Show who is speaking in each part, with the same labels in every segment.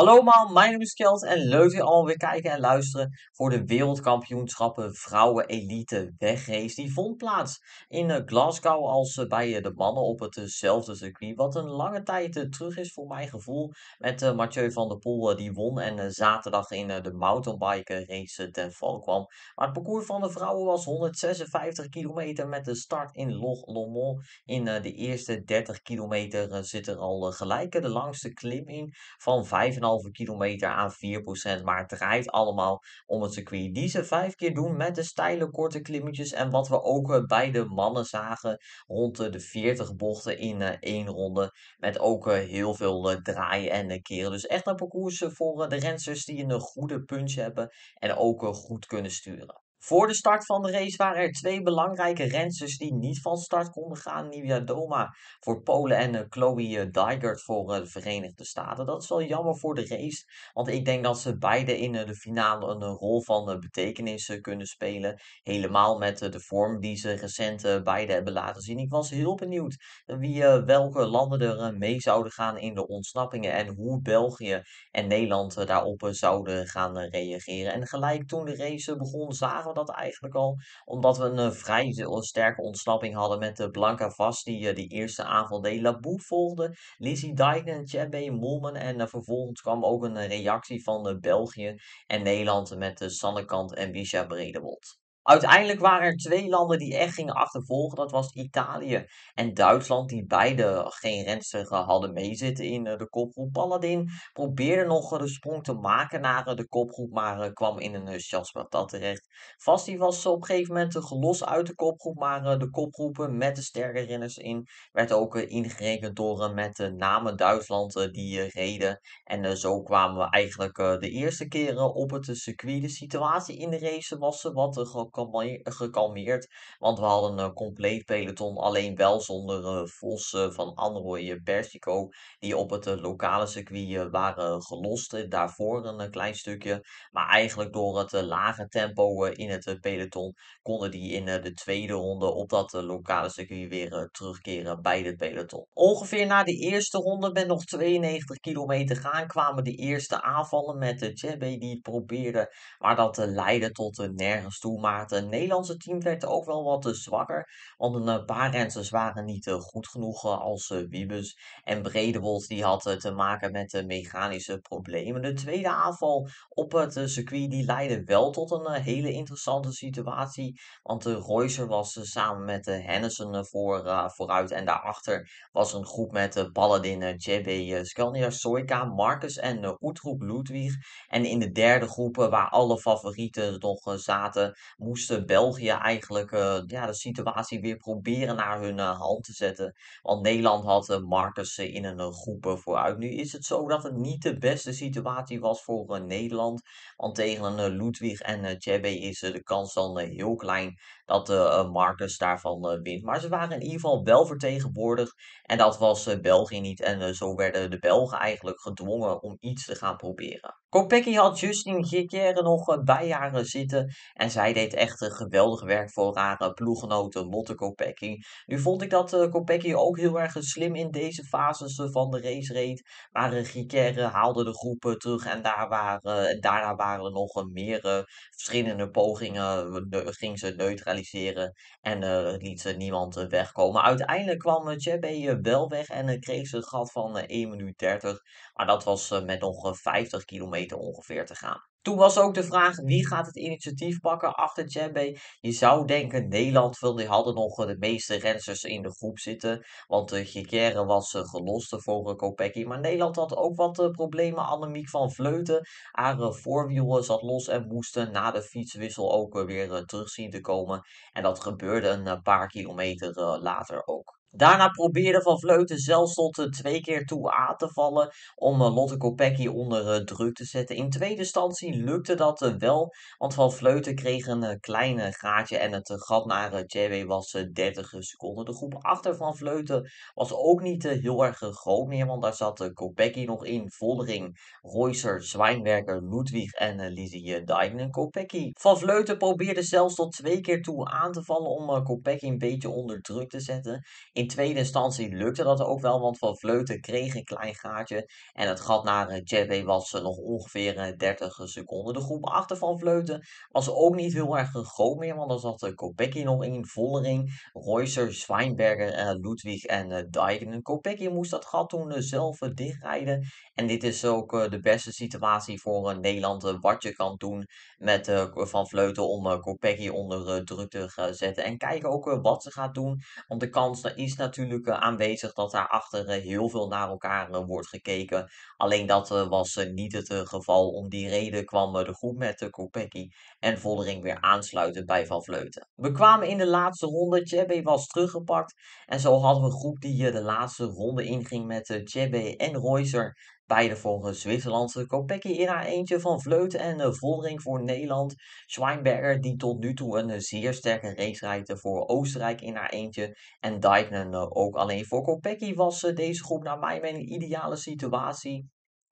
Speaker 1: Hallo allemaal, mijn naam is Kelt en leuk dat allemaal weer kijken en luisteren voor de wereldkampioenschappen vrouwen elite wegrace. Die vond plaats in eh, Glasgow als eh, bij eh, de mannen op hetzelfde circuit. Wat een lange tijd terug is voor mijn gevoel met Mathieu van der Poel die won en zaterdag in de mountainbike race ten val kwam. Maar het parcours van de vrouwen was 156 kilometer met de start in Loch Lomond. In de eerste 30 kilometer zit er al gelijk de langste klim in van 5,5 2,5 kilometer aan 4%. Maar het draait allemaal om het circuit die ze vijf keer doen met de steile korte klimmetjes. En wat we ook eh, bij de mannen zagen rond de 40 bochten in eh, één ronde. Met ook eh, heel veel draaien en keren. Dus echt een parcours voor de rensers die een goede punch hebben en ook goed kunnen sturen. Voor de start van de race waren er twee belangrijke renses die niet van start konden gaan. Nivia Doma voor Polen en eh, Chloe eh, Dygert voor eh, de Verenigde Staten. Dat is wel jammer voor de race, want ik denk dat ze beide in de finale een rol van betekenis kunnen spelen. Helemaal met de vorm die ze recent beide hebben laten zien. Ik was heel benieuwd wie welke landen er mee zouden gaan in de ontsnappingen en hoe België en Nederland daarop zouden gaan reageren. En gelijk toen de race begon zagen we dat eigenlijk al. Omdat we een eh, vrij eh, sterke ontsnapping hadden met de eh, Blanca Vast, die die eerste aanval deed. Laboe volgde, Lizzie en Chabé Molman. En vervolgens kwam ook een reactie van België en Nederland met de Sannekant en Bisha Bredewold. Uiteindelijk waren er twee landen die echt gingen achtervolgen. Dat was Italië en Duitsland, die beide geen renster eh, hadden meezitten in eh, de kopgroep. Paladin probeerde nog eh, de sprong te maken naar de kopgroep, maar kwam in een chatspartat terecht. Vast was op een gegeven moment gelos uit de kopgroep, maar de kopgroepen met de sterke renners in werd ook ingerekend door met de namen Duitsland die reden. En zo kwamen we eigenlijk de eerste keren op het circuit. De situatie in de race was wat eh, gekalmeerd. Want we hadden een compleet peloton, alleen wel zonder eh, Vos van en eh, Persico, die op het lokale circuit waren gelost. daarvoor een klein stukje. Maar eigenlijk door het lage tempo in het peloton konden die in de tweede ronde op dat lokale circuit weer terugkeren bij het peloton. Ongeveer na de eerste ronde met nog 92 kilometer gaan kwamen de eerste aanvallen met de Chebe die het probeerde. Maar dat leidde tot nergens toe. Maar het Nederlandse team werd ook wel wat eh, zwakker. Want een eh, paar renners waren niet eh, goed genoeg als Wiebes. En Bredewold die hadden te maken met mechanische problemen. De tweede aanval op het circuit die leidde wel tot een hele interessante situatie. Want de was samen met de Hennessen voor, vooruit. En daarachter was een groep met Balladin, JB, Scania, Soika, Marcus en Utroep Ludwig. En in de derde groep waar alle favorieten nog zaten moesten België eigenlijk eh, ja, de situatie weer proberen naar hun eh, hand te zetten. Want Nederland had eh, Marcus in een groep vooruit. Nu is het zo dat het niet de beste situatie was voor Nederland. Want tegen een Ludwig en uh, is de kans dan heel klein dat Marcus daarvan wint. Maar ze waren in ieder geval wel vertegenwoordigd. En dat was België niet. En zo werden de Belgen eigenlijk gedwongen om iets te gaan proberen. Kopecky had Justin Guerrière nog eh, bij haar zitten en zij deed echt een eh, geweldig werk voor haar ploeggenoten. Motte Kopecky. Nu vond ik dat eh, Kopecky ook heel erg slim in deze fases van de race reed, maar Guerrière haalde de groepen terug en daar waren, daarna waren er nog meer verschillende pogingen, ging ze neutraliseren en liet ze niemand wegkomen. Uiteindelijk kwam Chebe wel weg en kreeg ze een gat van 1 minuut 30, maar dat was met nog 50 kilometer ongeveer te gaan. Toen was ook de vraag wie mm. gaat het initiatief pakken achter Djembe. Je zou denken Nederland, want die hadden nog de meeste rensters in de groep zitten. Want de eh, Gekere was eh, gelost voor uh, Kopecky. Maar Nederland had ook wat problemen. Annemiek van Vleuten, haar voorwiel zat los en moesten na de fietswissel ook weer terug zien te komen. En dat gebeurde een paar kilometer later ook. Daarna probeerde Van Vleuten zelfs tot eh, twee keer toe aan te vallen om eh, Lotte Kopecky onder eh, druk te zetten. In tweede instantie lukte dat wel, want Van Vleuten kreeg een klein gaatje en het gat naar JW was 30 seconden. De groep achter Van Vleuten was ook niet heel erg groot meer, want daar zat Kopecky nog in. Voldering, Royser, Zwijnwerker, Ludwig en Lizzie en Kopecky. Van Vleuten probeerde zelfs tot twee keer toe aan te vallen om Kopecky een beetje onder druk te zetten. In tweede instantie lukte dat ook wel, want Van Vleuten kreeg een klein gaatje. En het gat naar eh, Jebbe was eh, nog ongeveer 30 eh, seconden. De groep achter Van Vleuten was ook niet heel erg groot meer, want er zat Kopecky nog in, Vollering, Reusser, Zwijnberger, Ludwig en Dijken. Kopecky moest dat gat toen zelf dichtrijden. En dit is ook eh, de beste situatie voor eh, Nederland. Eh, wat je kan doen met Van Vleuten om uh, Kopecky onder druk te zetten. En kijken ook wat ze gaat doen. Want de kans is natuurlijk aanwezig dat daarachter heel veel naar elkaar wordt gekeken. Alleen dat was niet het geval. Om die reden kwam de groep met uh, Kopecky en Voldering weer aansluiten bij Van Vleuten. We kwamen in de laatste ronde. Chebe was teruggepakt. En zo hadden we een groep die de laatste ronde inging met Chebe en Royser Beide volgen Zwitserlandse Kopecky in haar eentje van Vleut en eh, Vollering voor Nederland. Schweinberger die tot nu toe een eh, zeer sterke race rijdt voor Oostenrijk in haar eentje. En Dijknen eh, ook alleen voor Kopecky was deze groep naar mijn mening ideale situatie.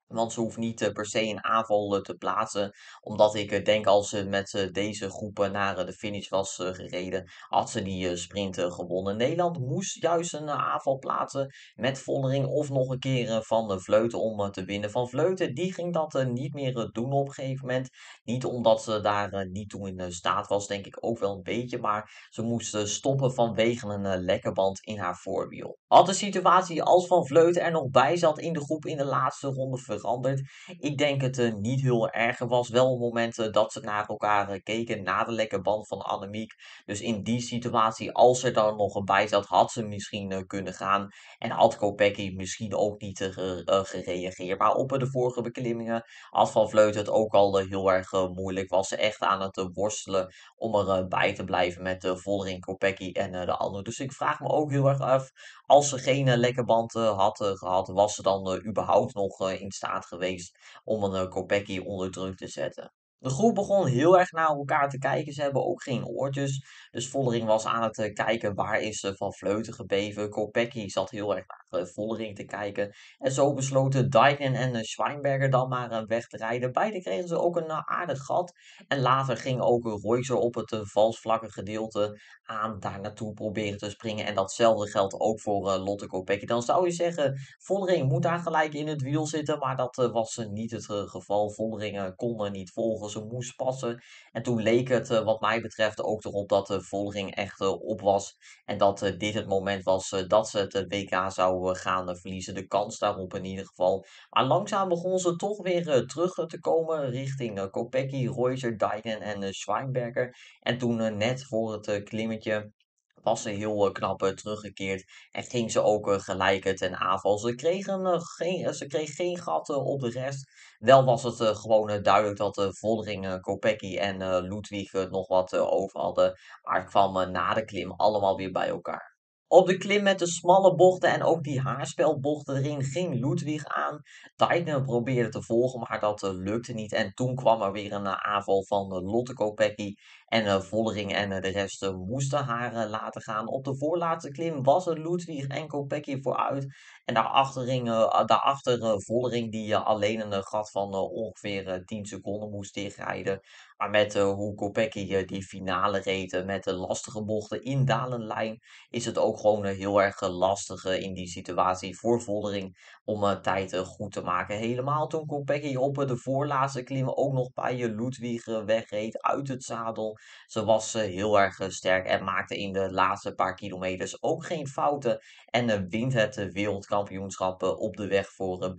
Speaker 1: Want ze hoeft niet eh, per se een aanval eh, te plaatsen. Omdat ik eh, denk als ze met deze groepen naar de finish was gereden, had ze die sprint gewonnen. Nederland moest juist een aanval plaatsen met Vollering of nog een keer van Vleuten om te winnen. Van Vleuten die ging dat niet meer doen op een gegeven moment. Niet omdat ze daar niet toe in staat was, denk ik ook wel een beetje. Maar ze moest stoppen vanwege een lekke band in haar voorwiel. Had de situatie als Van Vleuten er nog bij zat in de groep in de laatste ronde veranderd. Ik denk het eh, niet heel erg. was wel momenten dat ze naar elkaar eh, keken na de lekke band van Annemiek. Dus in die situatie, als er dan nog een bij zat, had ze misschien eh, kunnen gaan. En had Kopecky misschien ook niet gereageerd. Maar op de vorige beklimmingen had Van Vleut het ook al heel erg moeilijk. Was ze echt aan het worstelen om erbij te blijven met de Vollering, Kopecky en de ander. Dus ik vraag me ook heel erg af, als ze geen lekke band had gehad, was ze dan überhaupt nog in staat? geweest om een Kopecky onder druk te zetten. De groep begon heel erg naar elkaar te kijken. Ze hebben ook geen oortjes. Dus Vollering was aan het eh, kijken waar is ze Van Vleuten gebleven. Kopecky zat heel erg naar eh, Vollering te kijken. En zo besloten Dijknen en eh, Schweinberger dan maar weg te rijden. Beiden kregen ze ook een aardig gat. En later ging ook Royzer op het valsvlakke gedeelte aan daar naartoe proberen te springen. En datzelfde geldt ook voor Lotte Kopecky. Dan zou je zeggen, Vollering moet daar gelijk in het wiel zitten. Maar dat was niet het geval. Vollering kon er niet volgen ze moest passen. En toen leek het, eh, wat mij betreft, ook erop dat de volging echt eh, op was. En dat eh, dit het moment was dat ze het WK zouden gaan verliezen. De kans daarop in ieder geval. Maar langzaam begon ze toch weer terug te komen richting Kopecky, Reuser, Dijnen en Schweinberger. En toen net voor het klimmetje ze heel eh, knap eh, teruggekeerd. En ging ze ook eh, gelijk ten aanval. Ze kregen, geen, ze kreeg geen gat op de rest. Wel was het gewoon duidelijk dat de Voldering, Kopecky en Ludwig nog wat over hadden. Maar kwam na de klim allemaal weer bij elkaar. Op de klim met de smalle bochten en ook die haarspelbochten erin ging Ludwig aan. Deitner probeerde te volgen, maar dat eh, lukte niet. En toen kwam er weer een eh, aanval van uh, Lotte Kopecky. En Vollering en de rest moesten haar laten gaan. Op de voorlaatste klim was er Ludwig en Kopecky vooruit. En daarachter, ging, daarachter Vollering die alleen een gat van ongeveer 10 seconden moest dichtrijden. Maar met hoe Kopecky die finale reed met de lastige bochten in Dalenlijn is het ook gewoon gewoon eh, heel erg eh, lastig eh, in die situatie voor Voldering om tijd goed te maken. Helemaal toen Kopecky op de voorlaatste klim ook nog bij Ludwig wegreed uit het zadel. Ze was heel erg sterk en maakte in de laatste paar kilometers ook geen fouten. En wint het wereldkampioenschap op de weg voor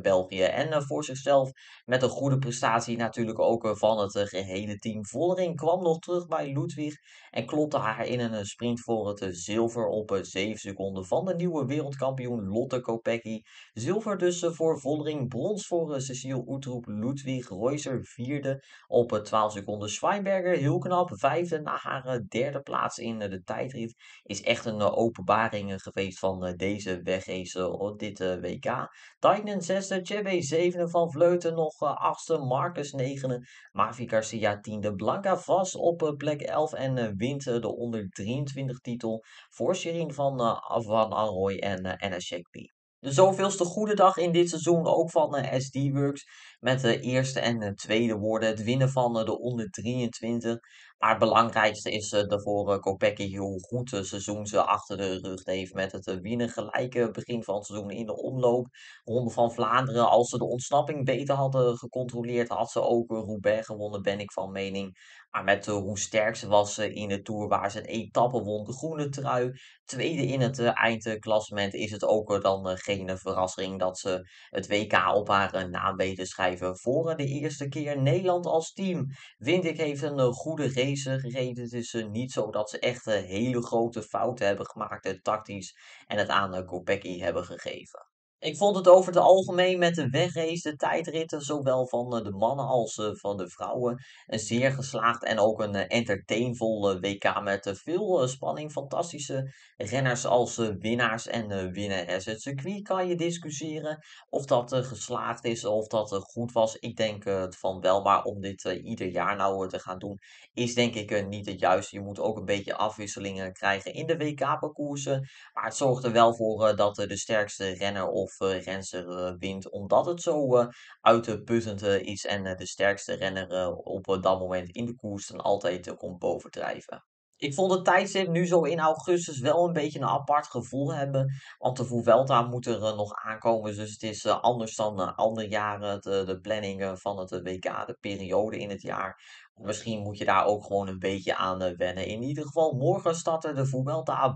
Speaker 1: België, En voor zichzelf met een goede prestatie natuurlijk ook van het gehele team. Voldering kwam nog terug bij Ludwig en klopte haar in een sprint voor het zilver op 7 seconden van de nieuwe wereldkampioen Lotte Kopecky. Zilver dus eh, voor Vollering, brons voor eh, Cecile Oetroep, Ludwig 4 vierde op 12 seconden. Schweinberger heel knap, vijfde na haar eh, derde plaats in de tijdrit. Is echt een openbaring geweest van deze wegrace op dit WK. Tijnen zesde, Chebe zevende, Van Vleuten nog achtste, Marcus 9e. Mavi Garcia tiende, Blanca Vas op plek 11 en wint de onder 23 titel voor van eh, van Arroy en uh, Shakbi. De zoveelste goede dag in dit seizoen ook van eh, SD-Works. Met de eh, eerste en de tweede woorden. Het winnen van de onder 23. Maar het belangrijkste is voor Kopecky heel goed het seizoen ze achter de rug heeft. Met het winnen gelijke begin van het seizoen in de omloop. Ronde van Vlaanderen. Als ze de ontsnapping beter hadden gecontroleerd, had ze ook Roubaix gewonnen, ben ik van mening. Maar met eh, hoe sterk ze was eh, in de Tour, waar ze een etappe won, de groene trui. Tweede in het eh, eindklassement is het ook dan geen verrassing dat ze het WK op haar naam weten schrijven. Voor de eerste keer Nederland als team. ik heeft een goede race gereden. Het is niet zo dat ze echt hele grote fouten hebben gemaakt, tactisch. En het aan Kopecky hebben gegeven. Ik vond het over het algemeen met de wegrace, de tijdritten, zowel van eh, de mannen als eh, van de vrouwen, een zeer geslaagd en ook een eh, entertainvolle WK met veel spanning. Fantastische renners als winnaars en winnares. Het circuit kan je discussiëren of dat geslaagd is of dat goed was. Ik denk het van wel, maar om dit ieder jaar nou te gaan doen, is denk ik niet het juiste. Je moet ook een beetje afwisselingen krijgen in de WK-parcoursen, maar het zorgt er wel voor dat de sterkste renner of of eh, Renser eh, omdat het zo eh, uitputtend is en de sterkste renner op dat moment in de koers dan altijd komt bovendrijven. Ik vond het tijdstip nu zo in augustus wel een beetje een apart gevoel hebben. Want de Vuelta moet er nog aankomen. Dus het is anders dan andere jaren de, de planning van het WK, de periode in het jaar misschien moet je daar ook gewoon een beetje aan eh, wennen. In ieder geval, morgen starten de Vuelta a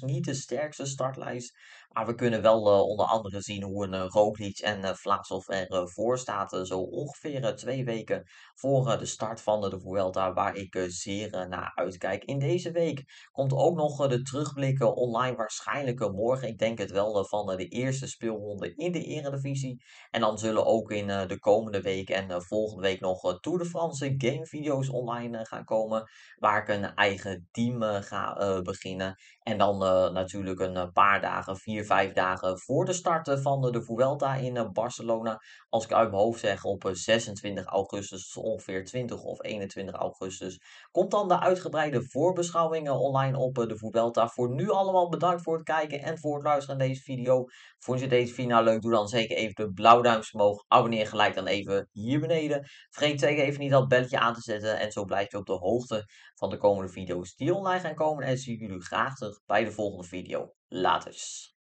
Speaker 1: Niet de sterkste startlijst. Maar we kunnen wel eh, onder andere zien hoe een uh, Roglic en uh, Vlaasov ervoor staat. zo ongeveer twee weken voor de start van de Vuelta. Waar ik zeer naar uitkijk. In deze week komt ook nog de terugblikken online. Waarschijnlijk morgen. Ik denk het wel van de eerste speelronde in de Eredivisie. En dan zullen ook in de komende week en volgende week nog Tour de France Game video's online eh, gaan komen. Waar ik een eigen team eh, ga eh, beginnen. En dan natuurlijk een paar dagen, vier, vijf dagen voor de start van de Vuelta in Barcelona. Als ik uit mijn hoofd zeg op 26 augustus, dus ongeveer 20 of 21 augustus. Komt dan de uitgebreide voorbeschouwingen online op de Vuelta. Voor nu allemaal bedankt voor het kijken en voor het luisteren naar deze video. Vond je deze video nou leuk? Doe dan zeker even de duimpje omhoog. Abonneer gelijk dan even hier beneden. Vergeet zeker even niet dat belletje aan te zetten en zo blijf je op de hoogte van de komende video's die online gaan komen. En zie jullie graag terug bij de volgende video. Laters.